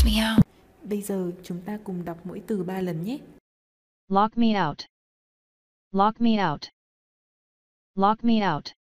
Lock me out. Bây giờ chúng ta cùng đọc mỗi từ ba lần nhé. Lock me out. Lock me out. Lock me out.